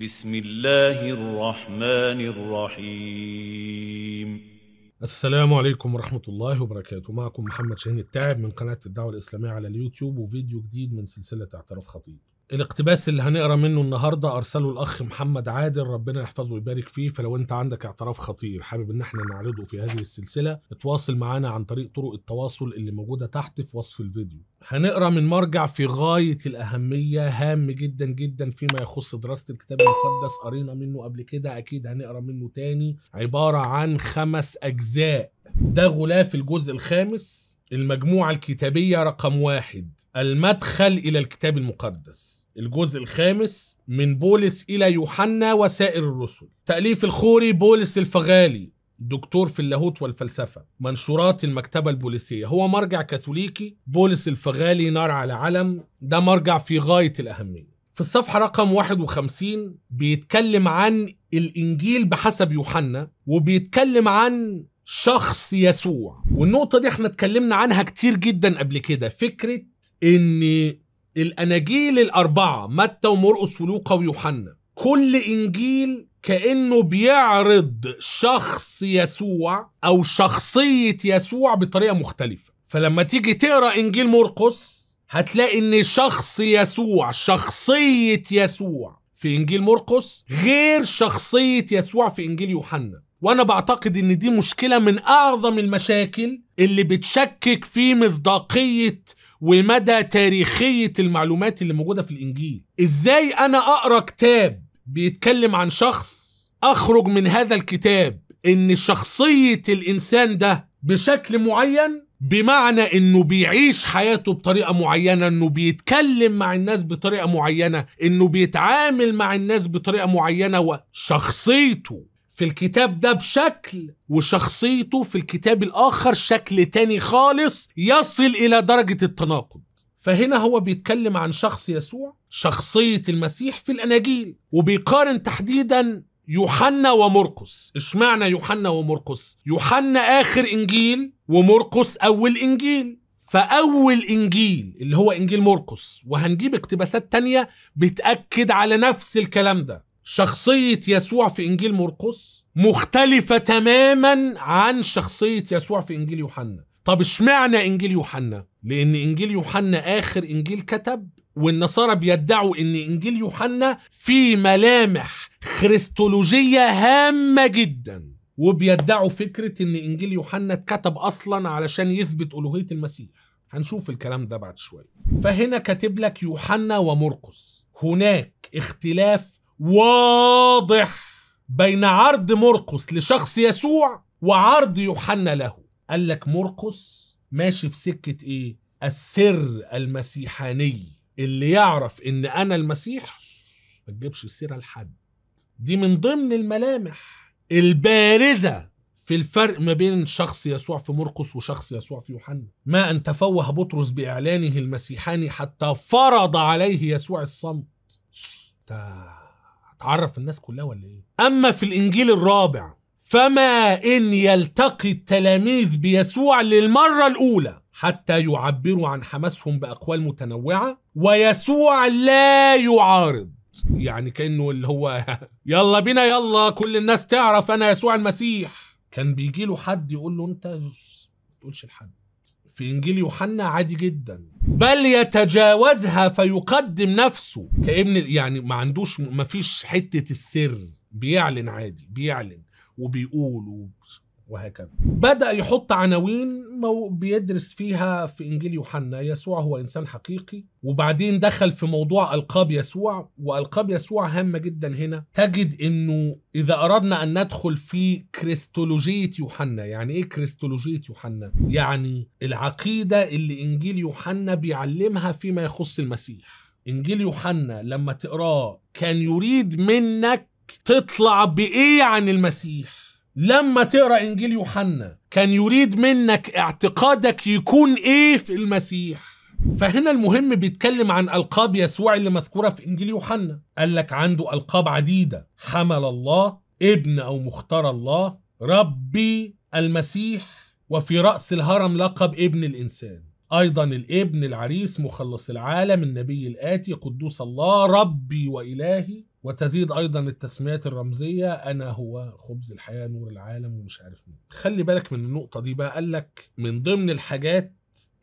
بسم الله الرحمن الرحيم السلام عليكم ورحمة الله وبركاته معكم محمد شاهين التاعب من قناة الدعوة الإسلامية على اليوتيوب وفيديو جديد من سلسلة اعتراف خطيب الاقتباس اللي هنقرا منه النهارده ارسله الاخ محمد عادل ربنا يحفظه ويبارك فيه فلو انت عندك اعتراف خطير حابب ان احنا نعرضه في هذه السلسله اتواصل معانا عن طريق طرق التواصل اللي موجوده تحت في وصف الفيديو. هنقرا من مرجع في غايه الاهميه هام جدا جدا فيما يخص دراسه الكتاب المقدس قرينا منه قبل كده اكيد هنقرا منه تاني عباره عن خمس اجزاء ده غلاف الجزء الخامس المجموعة الكتابية رقم واحد المدخل إلى الكتاب المقدس الجزء الخامس من بولس إلى يوحنا وسائر الرسل تأليف الخوري بولس الفغالي دكتور في اللاهوت والفلسفة منشورات المكتبة البوليسية هو مرجع كاثوليكي بولس الفغالي نار على علم ده مرجع في غاية الأهمية في الصفحة رقم 51 بيتكلم عن الإنجيل بحسب يوحنا وبيتكلم عن شخص يسوع والنقطة دي احنا اتكلمنا عنها كتير جدا قبل كده فكرة ان الاناجيل الاربعة متى ومرقس ولوقا ويوحنا كل انجيل كانه بيعرض شخص يسوع او شخصية يسوع بطريقة مختلفة فلما تيجي تقرا انجيل مرقس هتلاقي ان شخص يسوع شخصية يسوع في انجيل مرقس غير شخصية يسوع في انجيل يوحنا وانا بعتقد ان دي مشكله من اعظم المشاكل اللي بتشكك في مصداقيه ومدى تاريخيه المعلومات اللي موجوده في الانجيل ازاي انا اقرا كتاب بيتكلم عن شخص اخرج من هذا الكتاب ان شخصيه الانسان ده بشكل معين بمعنى انه بيعيش حياته بطريقه معينه انه بيتكلم مع الناس بطريقه معينه انه بيتعامل مع الناس بطريقه معينه وشخصيته في الكتاب ده بشكل وشخصيته في الكتاب الآخر شكل تاني خالص يصل إلى درجة التناقض فهنا هو بيتكلم عن شخص يسوع شخصية المسيح في الأناجيل وبيقارن تحديدا يوحنا ومرقس اشمعنى يوحنا ومرقس يوحنا آخر إنجيل ومرقس أول إنجيل فأول إنجيل اللي هو إنجيل مرقس وهنجيب اقتباسات تانية بتأكد على نفس الكلام ده شخصية يسوع في إنجيل مرقس مختلفة تماما عن شخصية يسوع في إنجيل يوحنا طب اشمعنى إنجيل يوحنا؟ لأن إنجيل يوحنا آخر إنجيل كتب والنصارى بيدعوا ان انجيل يوحنا فيه ملامح خريستولوجيه هامه جدا وبيدعوا فكره ان انجيل يوحنا اتكتب اصلا علشان يثبت الوهيه المسيح هنشوف الكلام ده بعد شويه فهنا كاتب لك يوحنا ومرقس هناك اختلاف واضح بين عرض مرقس لشخص يسوع وعرض يوحنا له قال لك مرقس ماشي في سكة ايه السر المسيحاني اللي يعرف ان انا المسيح ما تجيبش السيرة لحد دي من ضمن الملامح البارزة في الفرق ما بين شخص يسوع في مرقس وشخص يسوع في يوحنا ما أن تفوه بطرس بإعلانه المسيحاني حتى فرض عليه يسوع الصمت عرف الناس كلها ولا ايه اما في الانجيل الرابع فما ان يلتقي التلاميذ بيسوع للمره الاولى حتى يعبروا عن حماسهم باقوال متنوعه ويسوع لا يعارض يعني كانه اللي هو يلا بينا يلا كل الناس تعرف انا يسوع المسيح كان بيجي له حد يقول له انت ما تقولش لحد في انجيل يوحنا عادي جدا بل يتجاوزها فيقدم نفسه كابن يعني ما عندوش ما فيش حته السر بيعلن عادي بيعلن وبيقول وهكذا بدأ يحط عناوين بيدرس فيها في إنجيل يوحنا يسوع هو إنسان حقيقي وبعدين دخل في موضوع ألقاب يسوع وألقاب يسوع هامة جدا هنا تجد إنه إذا أردنا أن ندخل في كريستولوجية يوحنا يعني إيه كريستولوجية يوحنا؟ يعني العقيدة اللي إنجيل يوحنا بيعلمها فيما يخص المسيح إنجيل يوحنا لما تقراه كان يريد منك تطلع بإيه عن المسيح لما تقرا انجيل يوحنا كان يريد منك اعتقادك يكون ايه في المسيح فهنا المهم بيتكلم عن القاب يسوع اللي مذكوره في انجيل يوحنا قال لك عنده القاب عديده حمل الله ابن او مختار الله ربي المسيح وفي راس الهرم لقب ابن الانسان ايضا الابن العريس مخلص العالم النبي الاتي قدوس الله ربي والهي وتزيد ايضا التسميات الرمزيه انا هو خبز الحياه نور العالم ومش عارف مين خلي بالك من النقطه دي بقى قال لك من ضمن الحاجات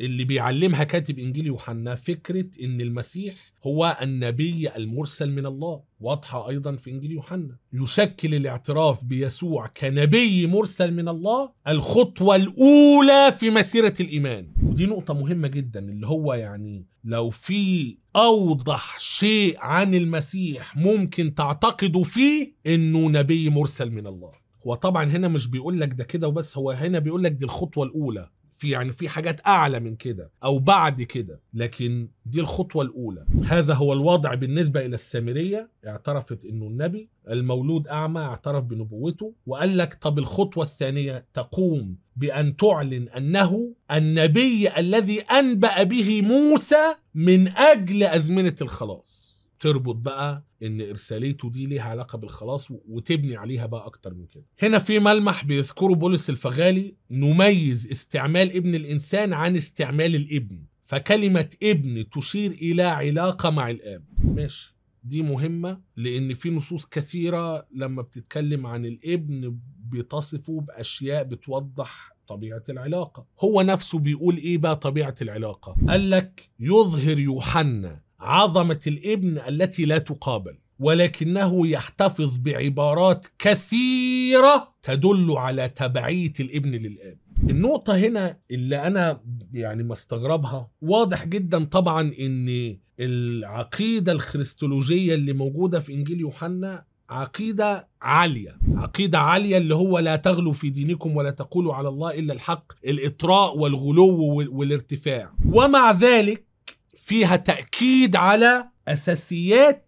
اللي بيعلمها كاتب انجيل يوحنا فكره ان المسيح هو النبي المرسل من الله واضحه ايضا في انجيل يوحنا يشكل الاعتراف بيسوع كنبي مرسل من الله الخطوه الاولى في مسيره الايمان ودي نقطة مهمة جدا اللي هو يعني لو في أوضح شيء عن المسيح ممكن تعتقدوا فيه إنه نبي مرسل من الله هو طبعا هنا مش بيقول لك ده كده وبس هو هنا بيقول لك دي الخطوة الأولى في يعني في حاجات اعلى من كده او بعد كده لكن دي الخطوه الاولى هذا هو الوضع بالنسبه الى السامريه اعترفت انه النبي المولود اعمى اعترف بنبوته وقال لك طب الخطوه الثانيه تقوم بان تعلن انه النبي الذي انبأ به موسى من اجل ازمنه الخلاص تربط بقى ان ارساليته دي ليها علاقه بالخلاص وتبني عليها بقى اكتر من كده هنا في ملمح بيذكره بولس الفغالي نميز استعمال ابن الانسان عن استعمال الابن فكلمه ابن تشير الى علاقه مع الاب ماشي دي مهمه لان في نصوص كثيره لما بتتكلم عن الابن بتصفه باشياء بتوضح طبيعه العلاقه هو نفسه بيقول ايه بقى طبيعه العلاقه قال لك يظهر يوحنا عظمه الابن التي لا تقابل ولكنه يحتفظ بعبارات كثيره تدل على تبعيه الابن للاب النقطة هنا اللي أنا يعني مستغربها واضح جدا طبعا إن العقيدة الخريستولوجية اللي موجودة في إنجيل يوحنا عقيدة عالية عقيدة عالية اللي هو لا تغلو في دينكم ولا تقولوا على الله إلا الحق الإطراء والغلو والارتفاع ومع ذلك فيها تأكيد على أساسيات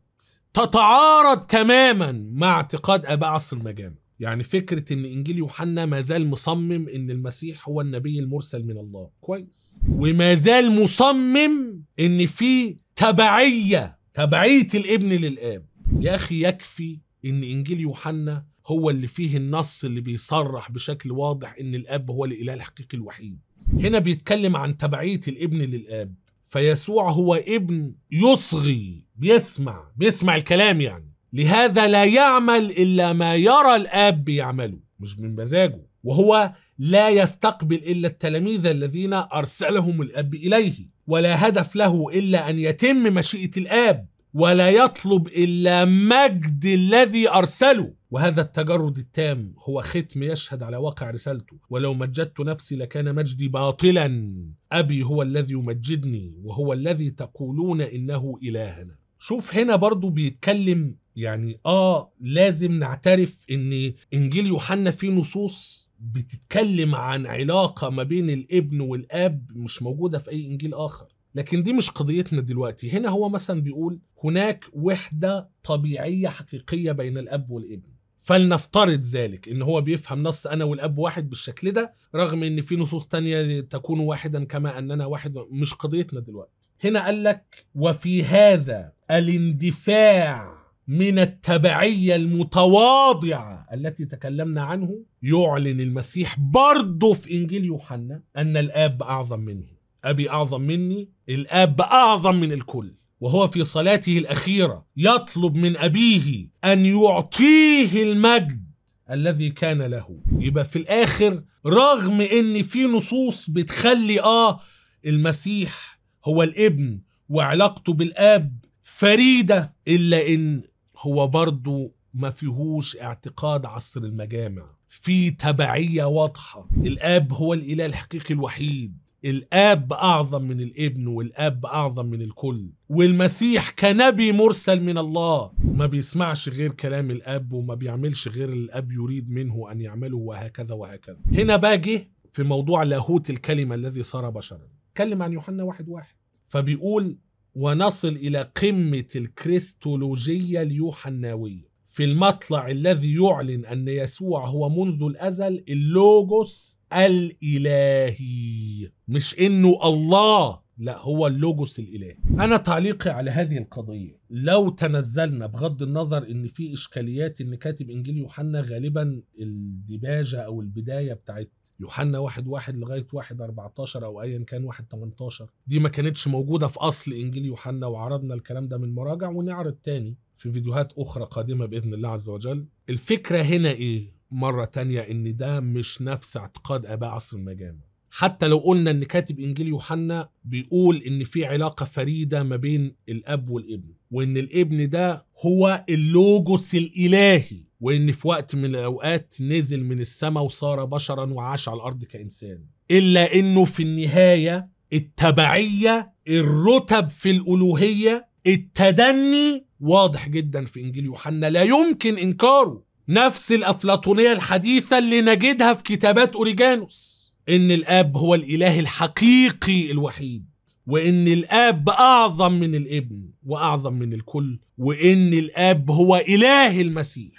تتعارض تماما مع اعتقاد آباء عصر المجامع يعني فكرة إن إنجيل يوحنا ما زال مصمم إن المسيح هو النبي المرسل من الله كويس وما زال مصمم إن في تبعية تبعية الابن للآب يا أخي يكفي إن إنجيل يوحنا هو اللي فيه النص اللي بيصرح بشكل واضح إن الآب هو الإله الحقيقي الوحيد هنا بيتكلم عن تبعية الابن للآب فيسوع هو ابن يصغي بيسمع بيسمع الكلام يعني لهذا لا يعمل إلا ما يرى الآب بيعمله مش من مزاجه وهو لا يستقبل إلا التلاميذ الذين أرسلهم الأب إليه ولا هدف له إلا أن يتم مشيئة الآب ولا يطلب إلا مجد الذي أرسله وهذا التجرد التام هو ختم يشهد على واقع رسالته ولو مجدت نفسي لكان مجدي باطلا أبي هو الذي يمجدني وهو الذي تقولون إنه إلهنا شوف هنا برضو بيتكلم يعني آه لازم نعترف إن إنجيل يوحنا فيه نصوص بتتكلم عن علاقة ما بين الابن والأب مش موجودة في أي إنجيل آخر لكن دي مش قضيتنا دلوقتي هنا هو مثلا بيقول هناك وحدة طبيعية حقيقية بين الأب والابن فلنفترض ذلك ان هو بيفهم نص انا والاب واحد بالشكل ده رغم ان في نصوص تانية تكون واحدا كما اننا واحد مش قضيتنا دلوقتي هنا قال لك وفي هذا الاندفاع من التبعية المتواضعة التي تكلمنا عنه يعلن المسيح برضه في إنجيل يوحنا أن الآب أعظم منه أبي أعظم مني الآب أعظم من الكل وهو في صلاته الاخيره يطلب من ابيه ان يعطيه المجد الذي كان له يبقى في الاخر رغم ان في نصوص بتخلي اه المسيح هو الابن وعلاقته بالاب فريده الا ان هو برضه ما فيهوش اعتقاد عصر المجامع في تبعيه واضحه الاب هو الاله الحقيقي الوحيد الاب اعظم من الابن والاب اعظم من الكل والمسيح كنبي مرسل من الله ما بيسمعش غير كلام الاب وما بيعملش غير الاب يريد منه ان يعمله وهكذا وهكذا هنا باجي في موضوع لاهوت الكلمه الذي صار بشرا اتكلم عن يوحنا واحد واحد فبيقول ونصل الى قمه الكريستولوجيه اليوحناويه في المطلع الذي يعلن أن يسوع هو منذ الأزل اللوجوس الإلهي مش إنه الله لا هو اللوجوس الالهي انا تعليقي على هذه القضيه لو تنزلنا بغض النظر ان في اشكاليات ان كاتب انجيل يوحنا غالبا الديباجه او البدايه بتاعت يوحنا واحد واحد لغاية واحد 14 أو أيا كان واحد 18 دي ما كانتش موجودة في أصل إنجيل يوحنا وعرضنا الكلام ده من مراجع ونعرض تاني في فيديوهات أخرى قادمة بإذن الله عز وجل الفكرة هنا إيه؟ مرة تانية إن ده مش نفس اعتقاد آباء عصر المجامع حتى لو قلنا ان كاتب انجيل يوحنا بيقول ان في علاقه فريده ما بين الاب والابن وان الابن ده هو اللوجوس الالهي وان في وقت من الاوقات نزل من السماء وصار بشرا وعاش على الارض كانسان الا انه في النهايه التبعيه الرتب في الالوهيه التدني واضح جدا في انجيل يوحنا لا يمكن انكاره نفس الافلاطونيه الحديثه اللي نجدها في كتابات اوريجانوس ان الاب هو الاله الحقيقي الوحيد وان الاب اعظم من الابن واعظم من الكل وان الاب هو اله المسيح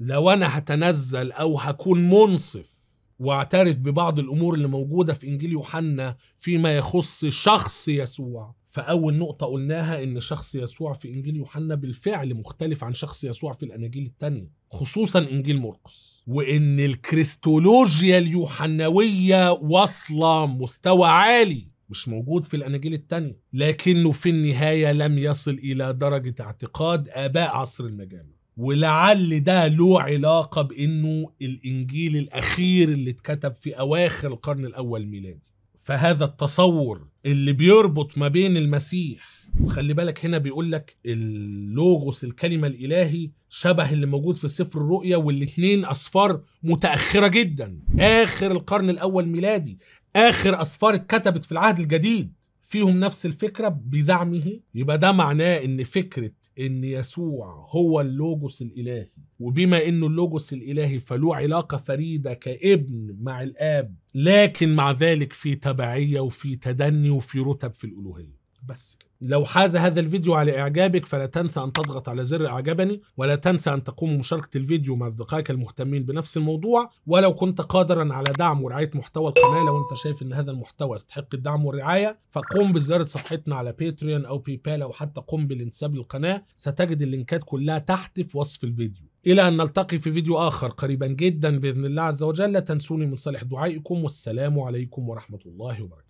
لو انا هتنزل او هكون منصف واعترف ببعض الامور اللي موجوده في انجيل يوحنا فيما يخص شخص يسوع فأول نقطة قلناها إن شخص يسوع في إنجيل يوحنا بالفعل مختلف عن شخص يسوع في الأناجيل التانية خصوصا إنجيل مرقس وإن الكريستولوجيا اليوحناوية واصلة مستوى عالي مش موجود في الأناجيل التانية لكنه في النهاية لم يصل إلى درجة اعتقاد آباء عصر المجامع ولعل ده له علاقة بإنه الإنجيل الأخير اللي اتكتب في أواخر القرن الأول ميلادي فهذا التصور اللي بيربط ما بين المسيح وخلي بالك هنا بيقول لك اللوغوس الكلمه الالهي شبه اللي موجود في سفر الرؤيا والاثنين اصفار متاخره جدا اخر القرن الاول ميلادي اخر اصفار اتكتبت في العهد الجديد فيهم نفس الفكره بزعمه يبقى ده معناه ان فكره ان يسوع هو اللوجوس الالهي وبما انه اللوجوس الالهي فله علاقه فريده كابن مع الاب لكن مع ذلك في تبعيه وفي تدني وفي رتب في الالوهيه بس لو حاز هذا الفيديو على إعجابك فلا تنسى أن تضغط على زر إعجبني ولا تنسى أن تقوم بمشاركة الفيديو مع أصدقائك المهتمين بنفس الموضوع ولو كنت قادرا على دعم ورعاية محتوى القناة لو أنت شايف أن هذا المحتوى يستحق الدعم والرعاية فقم بزيارة صفحتنا على باتريون أو باي بال أو حتى قم بالانتساب للقناة ستجد اللينكات كلها تحت في وصف الفيديو إلى أن نلتقي في فيديو آخر قريبا جدا بإذن الله عز وجل لا تنسوني من صالح دعائكم والسلام عليكم ورحمة الله وبركاته